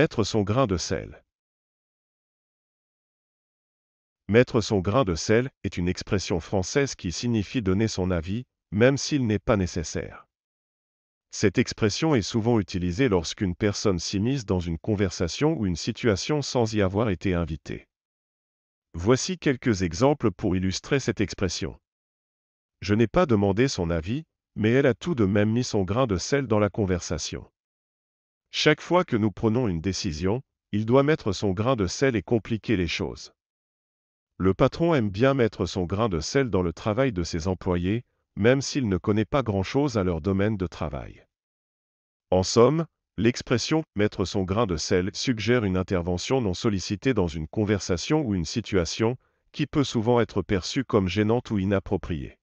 Mettre son grain de sel. Mettre son grain de sel est une expression française qui signifie donner son avis, même s'il n'est pas nécessaire. Cette expression est souvent utilisée lorsqu'une personne s'immisce dans une conversation ou une situation sans y avoir été invitée. Voici quelques exemples pour illustrer cette expression. Je n'ai pas demandé son avis, mais elle a tout de même mis son grain de sel dans la conversation. Chaque fois que nous prenons une décision, il doit mettre son grain de sel et compliquer les choses. Le patron aime bien mettre son grain de sel dans le travail de ses employés, même s'il ne connaît pas grand-chose à leur domaine de travail. En somme, l'expression mettre son grain de sel suggère une intervention non sollicitée dans une conversation ou une situation, qui peut souvent être perçue comme gênante ou inappropriée.